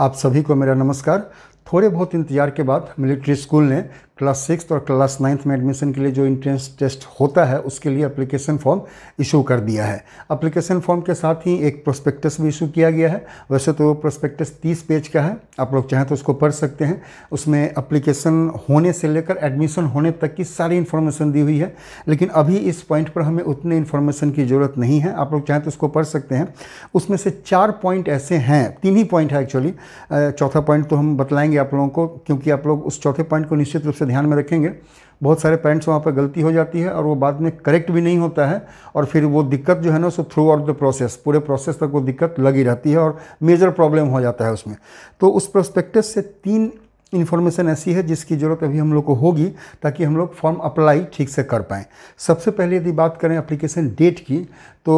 आप सभी को मेरा नमस्कार थोड़े बहुत इंतजार के बाद मिलिट्री स्कूल ने क्लास सिक्स और क्लास नाइन्थ में एडमिशन के लिए जो इंट्रेंस टेस्ट होता है उसके लिए एप्लीकेशन फॉर्म इशू कर दिया है एप्लीकेशन फॉर्म के साथ ही एक प्रोस्पेक्टस भी इशू किया गया है वैसे तो वो प्रोस्पेक्टस तीस पेज का है आप लोग चाहें तो उसको पढ़ सकते हैं उसमें अप्लीकेशन होने से लेकर एडमिशन होने तक की सारी इन्फॉर्मेशन दी हुई है लेकिन अभी इस पॉइंट पर हमें उतने इन्फॉर्मेशन की ज़रूरत नहीं है आप लोग चाहें तो उसको पढ़ सकते हैं उसमें से चार पॉइंट ऐसे हैं तीन ही पॉइंट है एक्चुअली चौथा पॉइंट तो हम बतलाएँगे आप लोगों को क्योंकि आप लोग उस चौथे पॉइंट को निश्चित रूप से ध्यान में रखेंगे बहुत सारे पेरेंट्स वहाँ पर गलती हो जाती है और वो बाद में करेक्ट भी नहीं होता है और फिर वो दिक्कत जो है ना सो थ्रू आउट द प्रोसेस पूरे प्रोसेस तक वो दिक्कत लगी रहती है और मेजर प्रॉब्लम हो जाता है उसमें तो उस प्रोस्पेक्टस से तीन इन्फॉर्मेशन ऐसी है जिसकी ज़रूरत अभी हम लोग को होगी ताकि हम लोग फॉर्म अप्लाई ठीक से कर पाएँ सबसे पहले यदि बात करें अप्लीकेशन डेट की तो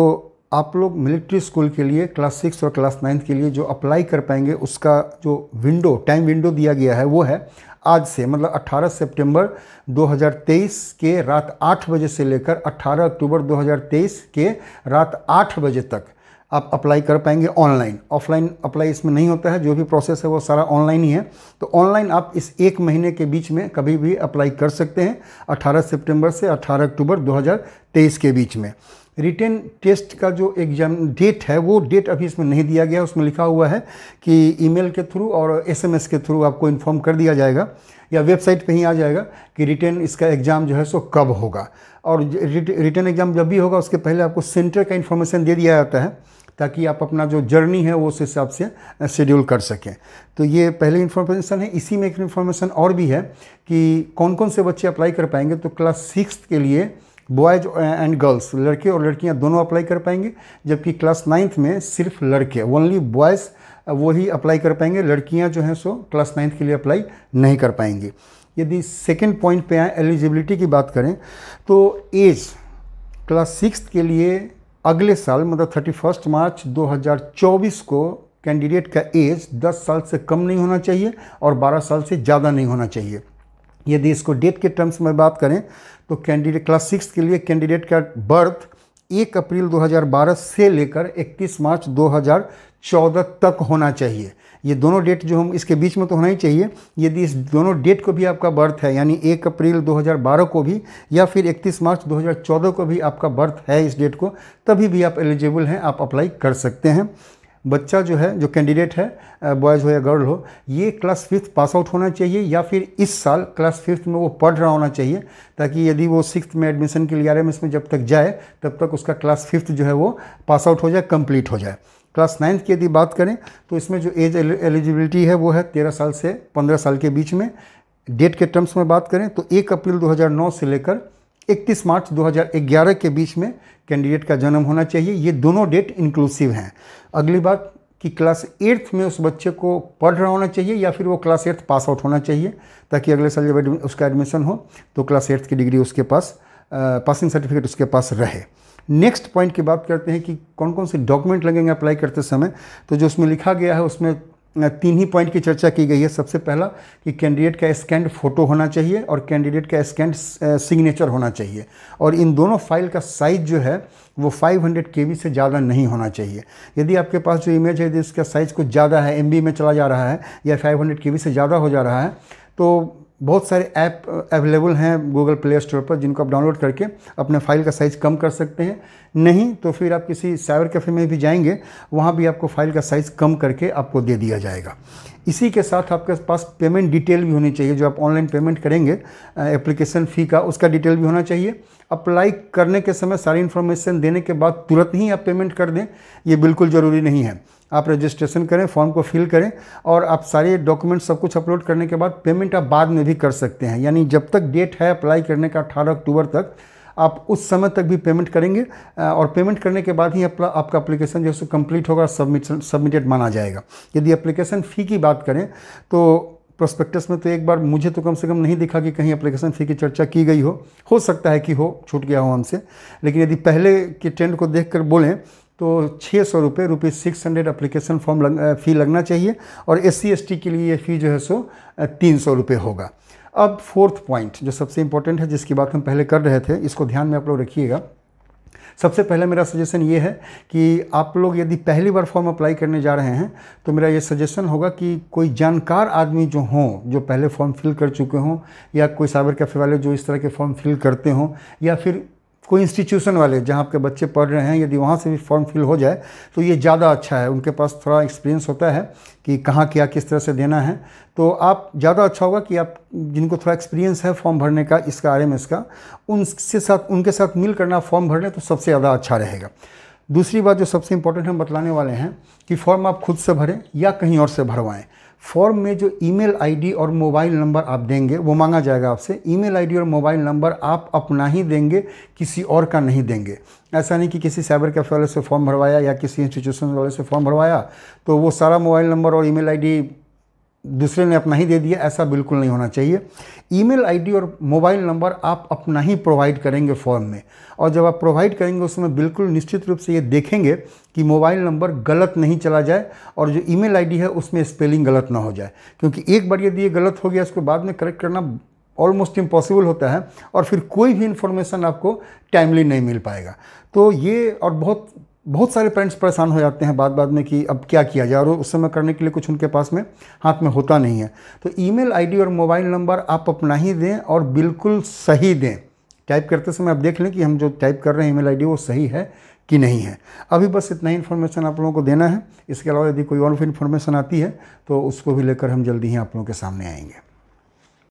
आप लोग मिलिट्री स्कूल के लिए क्लास सिक्स और क्लास नाइन्थ के लिए जो अप्लाई कर पाएंगे उसका जो विंडो टाइम विंडो दिया गया है वो है आज से मतलब 18 सितंबर 2023 के रात 8 बजे से लेकर 18 अक्टूबर 2023 के रात 8 बजे तक आप अप्लाई कर पाएंगे ऑनलाइन ऑफलाइन अप्लाई इसमें नहीं होता है जो भी प्रोसेस है वो सारा ऑनलाइन ही है तो ऑनलाइन आप इस एक महीने के बीच में कभी भी अप्लाई कर सकते हैं 18 सितंबर से 18 अक्टूबर 2023 के बीच में रिटर्न टेस्ट का जो एग्जाम डेट है वो डेट अभी इसमें नहीं दिया गया उसमें लिखा हुआ है कि ईमेल के थ्रू और एसएमएस के थ्रू आपको इन्फॉर्म कर दिया जाएगा या वेबसाइट पे ही आ जाएगा कि रिटर्न इसका एग्ज़ाम जो है सो कब होगा और रिटर्न एग्ज़ाम जब भी होगा उसके पहले आपको सेंटर का इन्फॉर्मेशन दे दिया जाता है ताकि आप अपना जो जर्नी है वो उस हिसाब से शेड्यूल कर सकें तो ये पहले इन्फॉर्मेशन है इसी में एक इन्फॉर्मेशन और भी है कि कौन कौन से बच्चे अप्लाई कर पाएंगे तो क्लास सिक्स के लिए बॉयज़ एंड गर्ल्स लड़के और लड़कियां दोनों अप्लाई कर पाएंगे जबकि क्लास नाइन्थ में सिर्फ लड़के ओनली बॉयज़ वो ही अप्लाई कर पाएंगे लड़कियां जो हैं सो क्लास नाइन्थ के लिए अप्लाई नहीं कर पाएंगी यदि सेकेंड पॉइंट पे आए एलिजिबिलिटी की बात करें तो एज क्लास सिक्स के लिए अगले साल मतलब थर्टी फर्स्ट मार्च 2024 को कैंडिडेट का एज 10 साल से कम नहीं होना चाहिए और 12 साल से ज़्यादा नहीं होना चाहिए यदि इसको डेट के टर्म्स में बात करें तो कैंडिडेट क्लास सिक्स के लिए कैंडिडेट का बर्थ एक अप्रैल 2012 से लेकर 31 मार्च 2014 तक होना चाहिए ये दोनों डेट जो हम इसके बीच में तो होना ही चाहिए यदि इस दोनों डेट को भी आपका बर्थ है यानी एक अप्रैल 2012 को भी या फिर 31 मार्च 2014 को भी आपका बर्थ है इस डेट को तभी भी आप एलिजिबल हैं आप अप्लाई कर सकते हैं बच्चा जो है जो कैंडिडेट है बॉयज़ हो या गर्ल हो ये क्लास फिफ्थ पास आउट होना चाहिए या फिर इस साल क्लास फिफ्थ में वो पढ़ रहा होना चाहिए ताकि यदि वो सिक्स में एडमिशन के लिए ग्यारह में इसमें जब तक जाए तब तक उसका क्लास फिफ्थ जो है वो पास आउट हो जाए कंप्लीट हो जाए क्लास नाइन्थ की यदि बात करें तो इसमें जो एज एलिजिबिलिटी है वो है तेरह साल से पंद्रह साल के बीच में डेट के टर्म्स में बात करें तो एक अप्रैल दो से लेकर 31 मार्च 2011 के बीच में कैंडिडेट का जन्म होना चाहिए ये दोनों डेट इंक्लूसिव हैं अगली बात कि क्लास एट्थ में उस बच्चे को पढ़ रहा होना चाहिए या फिर वो क्लास एट्थ पास आउट होना चाहिए ताकि अगले साल जब उसका एडमिशन हो तो क्लास एट्थ की डिग्री उसके पास पासिंग सर्टिफिकेट उसके पास रहे नेक्स्ट पॉइंट की बात करते हैं कि कौन कौन से डॉक्यूमेंट लगेंगे अप्लाई करते समय तो जो उसमें लिखा गया है उसमें तीन ही पॉइंट की चर्चा की गई है सबसे पहला कि कैंडिडेट का स्कैंड फोटो होना चाहिए और कैंडिडेट का स्कैंड सिग्नेचर होना चाहिए और इन दोनों फाइल का साइज़ जो है वो 500 हंड्रेड से ज़्यादा नहीं होना चाहिए यदि आपके पास जो इमेज है यदि इसका साइज़ कुछ ज़्यादा है एम में चला जा रहा है या फाइव हंड्रेड से ज़्यादा हो जा रहा है तो बहुत सारे ऐप अवेलेबल हैं गूगल प्ले स्टोर पर जिनको आप डाउनलोड करके अपने फाइल का साइज़ कम कर सकते हैं नहीं तो फिर आप किसी साइबर कैफ़े में भी जाएंगे वहाँ भी आपको फाइल का साइज़ कम करके आपको दे दिया जाएगा इसी के साथ आपके पास पेमेंट डिटेल भी होनी चाहिए जो आप ऑनलाइन पेमेंट करेंगे एप्लीकेशन फ़ी का उसका डिटेल भी होना चाहिए अप्लाई करने के समय सारी इन्फॉर्मेशन देने के बाद तुरंत ही आप पेमेंट कर दें ये बिल्कुल ज़रूरी नहीं है आप रजिस्ट्रेशन करें फॉर्म को फिल करें और आप सारे डॉक्यूमेंट सब कुछ अपलोड करने के बाद पेमेंट आप बाद में भी कर सकते हैं यानी जब तक डेट है अप्लाई करने का अठारह अक्टूबर तक आप उस समय तक भी पेमेंट करेंगे और पेमेंट करने के बाद ही अपना आपका एप्लीकेशन जो है सो कम्प्लीट होगा सबमिट सबमिटेड माना जाएगा यदि एप्लीकेशन फ़ी की बात करें तो प्रोस्पेक्टस में तो एक बार मुझे तो कम से कम नहीं दिखा कि कहीं एप्लीकेशन फ़ी की चर्चा की गई हो हो सकता है कि हो छूट गया हो हमसे लेकिन यदि पहले के ट्रेंड को देख कर बोलें तो छः सौ रुपये rupees six hundred application form लग, फ़ी लगना चाहिए और एस सी के लिए ये फ़ी जो है सो तीन सौ रुपये होगा अब फोर्थ पॉइंट जो सबसे इम्पोर्टेंट है जिसकी बात हम पहले कर रहे थे इसको ध्यान में आप लोग रखिएगा सबसे पहले मेरा सजेशन ये है कि आप लोग यदि पहली बार फॉर्म अप्लाई करने जा रहे हैं तो मेरा ये सजेशन होगा कि कोई जानकार आदमी जो हों जो पहले फॉर्म फिल कर चुके हों या कोई साइबर कैफ़े वाले जो इस तरह के फॉर्म फिल करते हों या फिर कोई इंस्टीट्यूशन वाले जहाँ आपके बच्चे पढ़ रहे हैं यदि वहाँ से भी फॉर्म फिल हो जाए तो ये ज़्यादा अच्छा है उनके पास थोड़ा एक्सपीरियंस होता है कि कहाँ क्या किस तरह से देना है तो आप ज़्यादा अच्छा होगा कि आप जिनको थोड़ा एक्सपीरियंस है फॉर्म भरने का इसका आर एम का उनसे साथ उनके साथ मिल करना फॉर्म भर तो सबसे ज़्यादा अच्छा रहेगा दूसरी बात जो सबसे इम्पोर्टेंट हम बतलाने वाले हैं कि फॉर्म आप खुद से भरें या कहीं और से भरवाएं फॉर्म में जो ईमेल आईडी और मोबाइल नंबर आप देंगे वो मांगा जाएगा आपसे ईमेल आईडी और मोबाइल नंबर आप अपना ही देंगे किसी और का नहीं देंगे ऐसा नहीं कि किसी साइबर कैफे वाले से फॉर्म भरवाया या किसी इंस्टीट्यूशन वाले से फॉर्म भरवाया तो वो सारा मोबाइल नंबर और ईमेल आईडी दूसरे ने अपना ही दे दिया ऐसा बिल्कुल नहीं होना चाहिए ईमेल आईडी और मोबाइल नंबर आप अपना ही प्रोवाइड करेंगे फॉर्म में और जब आप प्रोवाइड करेंगे उसमें बिल्कुल निश्चित रूप से ये देखेंगे कि मोबाइल नंबर गलत नहीं चला जाए और जो ईमेल आईडी है उसमें स्पेलिंग गलत ना हो जाए क्योंकि एक बार यदि ये गलत हो गया इसको बाद में करेक्ट करना ऑलमोस्ट इम्पॉसिबल होता है और फिर कोई भी इन्फॉर्मेशन आपको टाइमली नहीं मिल पाएगा तो ये और बहुत बहुत सारे पेरेंट्स परेशान हो जाते हैं बाद बाद में कि अब क्या किया जाए और उस समय करने के लिए कुछ उनके पास में हाथ में होता नहीं है तो ईमेल आईडी और मोबाइल नंबर आप अपना ही दें और बिल्कुल सही दें टाइप करते समय आप देख लें कि हम जो टाइप कर रहे हैं ईमेल आईडी वो सही है कि नहीं है अभी बस इतना ही इन्फॉर्मेशन आप लोगों को देना है इसके अलावा यदि कोई और भी इन्फॉर्मेशन आती है तो उसको भी लेकर हम जल्दी ही आप लोगों के सामने आएंगे